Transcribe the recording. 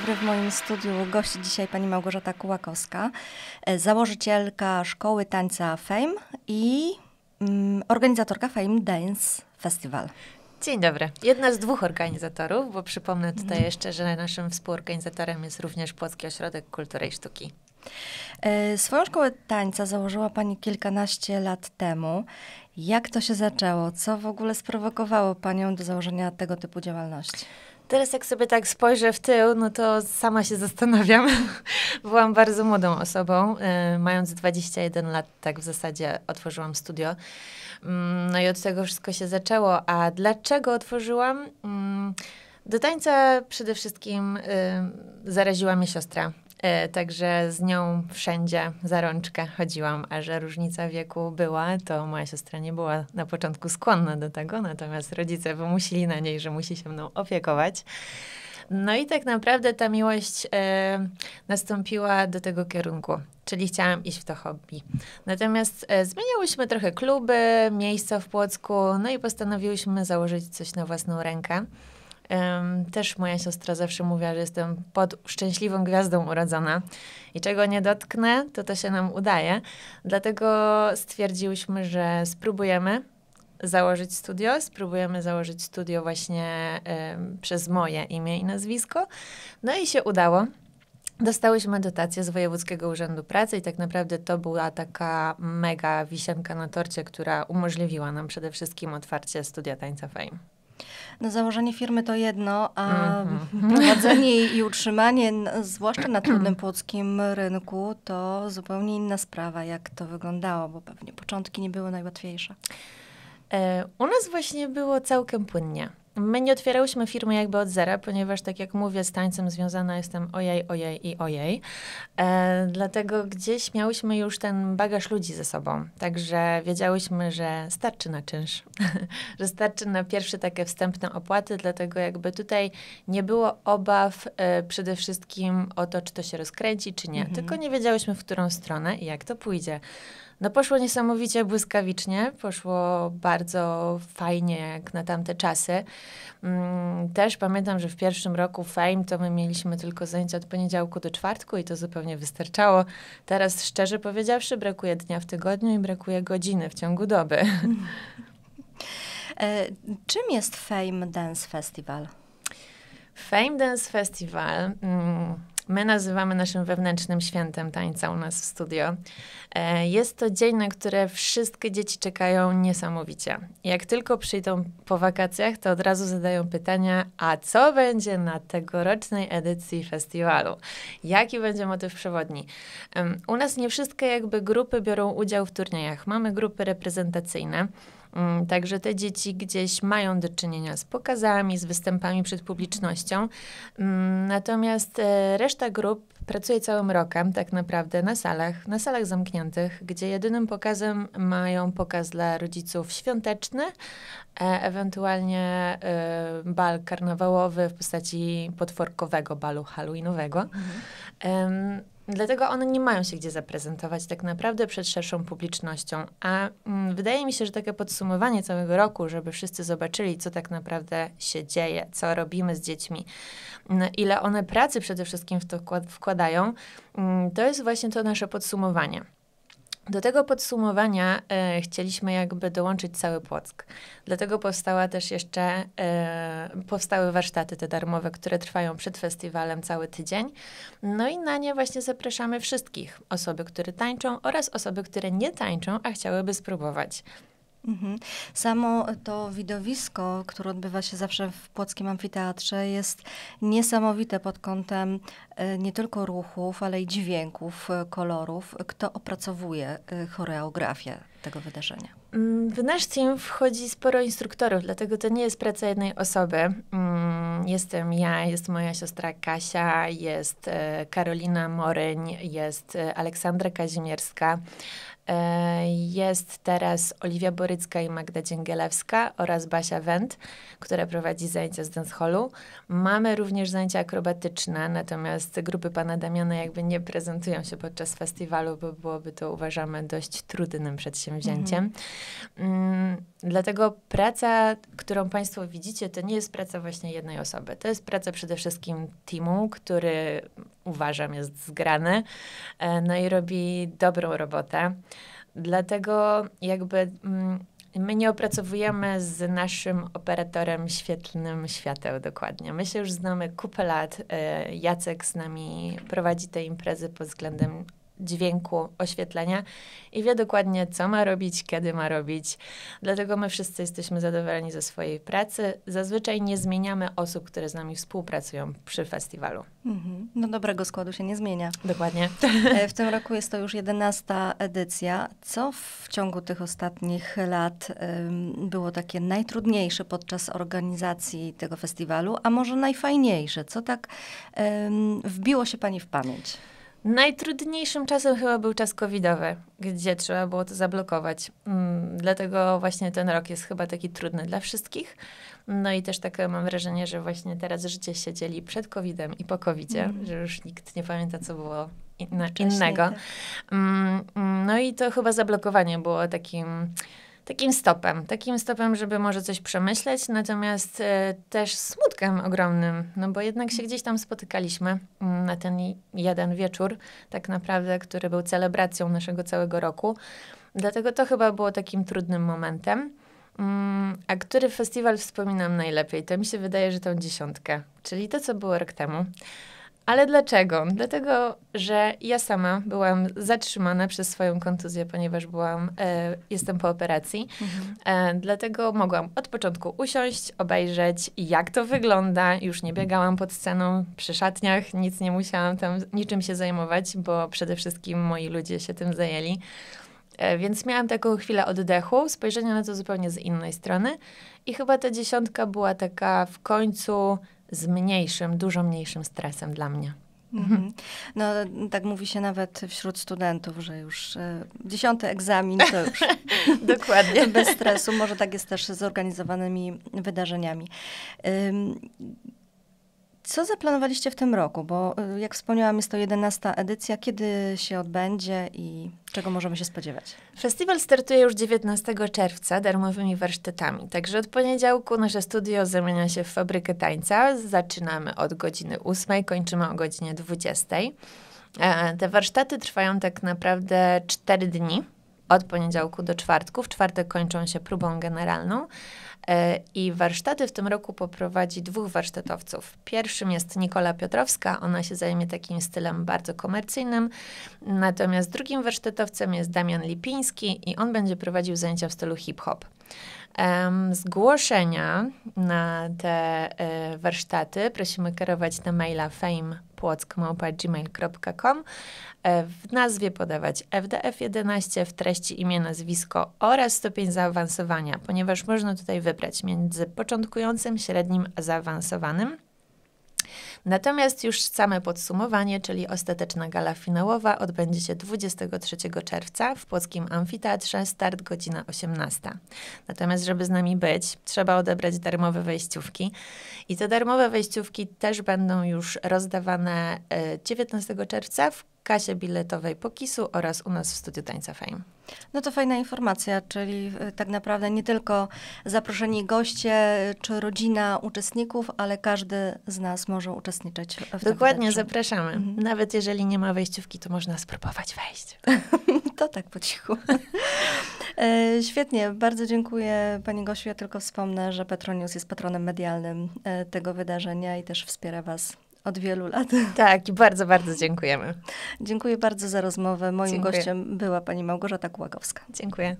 dobry. W moim studiu gości dzisiaj pani Małgorzata Kułakowska, e, założycielka szkoły tańca Fame i mm, organizatorka Fame Dance Festival. Dzień dobry. Jedna z dwóch organizatorów, bo przypomnę tutaj mhm. jeszcze, że naszym współorganizatorem jest również Płocki Ośrodek Kultury i Sztuki. E, swoją szkołę tańca założyła Pani kilkanaście lat temu. Jak to się zaczęło? Co w ogóle sprowokowało Panią do założenia tego typu działalności? Teraz jak sobie tak spojrzę w tył, no to sama się zastanawiam. Byłam bardzo młodą osobą, y, mając 21 lat, tak w zasadzie otworzyłam studio. Mm, no i od tego wszystko się zaczęło. A dlaczego otworzyłam? Mm, do tańca przede wszystkim y, zaraziła mnie siostra. E, także z nią wszędzie za rączkę chodziłam, a że różnica wieku była, to moja siostra nie była na początku skłonna do tego, natomiast rodzice wymusili na niej, że musi się mną opiekować. No i tak naprawdę ta miłość e, nastąpiła do tego kierunku, czyli chciałam iść w to hobby. Natomiast e, zmieniałyśmy trochę kluby, miejsca w Płocku, no i postanowiłyśmy założyć coś na własną rękę też moja siostra zawsze mówiła, że jestem pod szczęśliwą gwiazdą urodzona i czego nie dotknę, to to się nam udaje. Dlatego stwierdziłyśmy, że spróbujemy założyć studio. Spróbujemy założyć studio właśnie przez moje imię i nazwisko. No i się udało. Dostałyśmy dotację z Wojewódzkiego Urzędu Pracy i tak naprawdę to była taka mega wisienka na torcie, która umożliwiła nam przede wszystkim otwarcie studia tańca Fame. No, założenie firmy to jedno, a mm-hmm. prowadzenie i utrzymanie, zwłaszcza na trudnym płockim rynku, to zupełnie inna sprawa, jak to wyglądało, bo pewnie początki nie były najłatwiejsze. E, u nas właśnie było całkiem płynnie. My nie otwierałyśmy firmy jakby od zera, ponieważ tak jak mówię, z tańcem związana jestem ojej, ojej i ojej. E, dlatego gdzieś miałyśmy już ten bagaż ludzi ze sobą. Także wiedziałyśmy, że starczy na czynsz, że starczy na pierwsze takie wstępne opłaty, dlatego jakby tutaj nie było obaw e, przede wszystkim o to, czy to się rozkręci, czy nie. Mhm. Tylko nie wiedziałyśmy, w którą stronę i jak to pójdzie. No poszło niesamowicie błyskawicznie, poszło bardzo fajnie jak na tamte czasy. Mm, też pamiętam, że w pierwszym roku Fame to my mieliśmy tylko zajęcia od poniedziałku do czwartku i to zupełnie wystarczało. Teraz szczerze powiedziawszy brakuje dnia w tygodniu i brakuje godziny w ciągu doby. E, czym jest Fame Dance Festival? Fame Dance Festival mm, My nazywamy naszym wewnętrznym świętem tańca u nas w studio. E, jest to dzień, na który wszystkie dzieci czekają niesamowicie. Jak tylko przyjdą po wakacjach, to od razu zadają pytania, a co będzie na tegorocznej edycji festiwalu? Jaki będzie motyw przewodni? U nas nie wszystkie jakby grupy biorą udział w turniejach. Mamy grupy reprezentacyjne. Mm, także te dzieci gdzieś mają do czynienia z pokazami, z występami przed publicznością. Mm, natomiast e, reszta grup pracuje całym rokiem tak naprawdę na salach, na salach zamkniętych, gdzie jedynym pokazem mają pokaz dla rodziców świąteczny, e, ewentualnie e, bal karnawałowy w postaci potworkowego balu halloweenowego. Mhm. Dlatego one nie mają się gdzie zaprezentować tak naprawdę przed szerszą publicznością. A mm, wydaje mi się, że takie podsumowanie całego roku, żeby wszyscy zobaczyli, co tak naprawdę się dzieje, co robimy z dziećmi, no, ile one pracy przede wszystkim w to wkładają, mm, to jest właśnie to nasze podsumowanie. Do tego podsumowania e, chcieliśmy jakby dołączyć cały Płock. Dlatego powstała też jeszcze, e, powstały warsztaty te darmowe, które trwają przed festiwalem cały tydzień. No i na nie właśnie zapraszamy wszystkich. Osoby, które tańczą oraz osoby, które nie tańczą, a chciałyby spróbować. Mhm. Samo to widowisko, które odbywa się zawsze w Płockim Amfiteatrze, jest niesamowite pod kątem e, nie tylko ruchów, ale i dźwięków, e, kolorów. Kto opracowuje e, choreografię tego wydarzenia? Mm, w nasz team wchodzi sporo instruktorów, dlatego to nie jest praca jednej osoby. Mm, jestem ja, jest moja siostra Kasia, jest Karolina Moryń, jest Aleksandra Kazimierska. E, jest teraz Oliwia Borycka i Magda Dzięgielewska oraz Basia Wendt, która prowadzi zajęcia z dancehallu. Mamy również zajęcia akrobatyczne, natomiast grupy pana Damiana jakby nie prezentują się podczas festiwalu, bo byłoby to uważamy dość trudnym przedsięwzięciem. Mhm. Mm, dlatego praca, którą państwo widzicie, to nie jest praca właśnie jednej osoby. To jest praca przede wszystkim teamu, który uważam, jest zgrany, e, no i robi dobrą robotę. Dlatego jakby mm, my nie opracowujemy z naszym operatorem świetlnym świateł dokładnie. My się już znamy kupę lat. E, Jacek z nami prowadzi te imprezy pod względem dźwięku, oświetlenia i wie dokładnie, co ma robić, kiedy ma robić. Dlatego my wszyscy jesteśmy zadowoleni ze swojej pracy. Zazwyczaj nie zmieniamy osób, które z nami współpracują przy festiwalu. Mhm. No dobrego składu się nie zmienia. Dokładnie. E, w tym roku jest to już jedenasta edycja. Co w ciągu tych ostatnich lat było takie najtrudniejsze podczas organizacji tego festiwalu, a może najfajniejsze? Co tak wbiło się Pani w pamięć? Najtrudniejszym czasem chyba był czas covidowy, gdzie trzeba było to zablokować. Mm, dlatego właśnie ten rok jest chyba taki trudny dla wszystkich. No i też takie mam wrażenie, że właśnie teraz życie się dzieli przed covidem i po covidzie, mm. że już nikt nie pamięta, co było innego. Tak. Mm, mm, no i to chyba zablokowanie było takim takim stopem, takim stopem, żeby może coś przemyśleć, natomiast e, też smutkiem ogromnym, no bo jednak się gdzieś tam spotykaliśmy mm, na ten jeden wieczór, tak naprawdę, który był celebracją naszego całego roku. Dlatego to chyba było takim trudnym momentem. Mm, a który festiwal wspominam najlepiej? To mi się wydaje, że tą dziesiątkę, czyli to, co było rok temu. Ale dlaczego? Dlatego, że ja sama byłam zatrzymana przez swoją kontuzję, ponieważ byłam, e, jestem po operacji. Mhm. E, dlatego mogłam od początku usiąść, obejrzeć, jak to wygląda. Już nie biegałam pod sceną przy szatniach, nic nie musiałam tam niczym się zajmować, bo przede wszystkim moi ludzie się tym zajęli. E, więc miałam taką chwilę oddechu, spojrzenia na to zupełnie z innej strony. I chyba ta dziesiątka była taka w końcu z mniejszym, dużo mniejszym stresem dla mnie. Mhm. No, tak mówi się nawet wśród studentów, że już e, dziesiąty egzamin to już dokładnie bez stresu. Może tak jest też z organizowanymi wydarzeniami. Ym, co zaplanowaliście w tym roku? Bo y, jak wspomniałam, jest to 11 edycja. Kiedy się odbędzie i czego możemy się spodziewać? Festiwal startuje już 19 czerwca darmowymi warsztatami. Także od poniedziałku nasze studio zamienia się w fabrykę tańca. Zaczynamy od godziny 8, kończymy o godzinie 20. E, te warsztaty trwają tak naprawdę 4 dni od poniedziałku do czwartku. W czwartek kończą się próbą generalną. E, I warsztaty w tym roku poprowadzi dwóch warsztatowców. Pierwszym jest Nikola Piotrowska, ona się zajmie takim stylem bardzo komercyjnym. Natomiast drugim warsztatowcem jest Damian Lipiński i on będzie prowadził zajęcia w stylu hip-hop. Zgłoszenia na te e, warsztaty prosimy kierować na maila fame.płock.gmail.com e, w nazwie podawać FDF11, w treści imię, nazwisko oraz stopień zaawansowania, ponieważ można tutaj wybrać między początkującym, średnim a zaawansowanym. Natomiast już same podsumowanie, czyli ostateczna gala finałowa odbędzie się 23 czerwca w Płockim Amfiteatrze, start godzina 18. Natomiast, żeby z nami być, trzeba odebrać darmowe wejściówki i te darmowe wejściówki też będą już rozdawane 19 e, czerwca w kasie biletowej Pokisu oraz u nas w studiu Tańca Fame. No to fajna informacja, czyli y, tak naprawdę nie tylko zaproszeni goście czy rodzina uczestników, ale każdy z nas może uczestniczyć w Dokładnie, zapraszamy. Mhm. Nawet jeżeli nie ma wejściówki, to można spróbować wejść. to tak po cichu. E, świetnie, bardzo dziękuję Pani Gosiu. Ja tylko wspomnę, że Petronius jest patronem medialnym e, tego wydarzenia i też wspiera Was od wielu lat. Tak, i bardzo, bardzo dziękujemy. Dziękuję bardzo za rozmowę. Moim Dziękuję. gościem była pani Małgorzata Kłagowska. Dziękuję.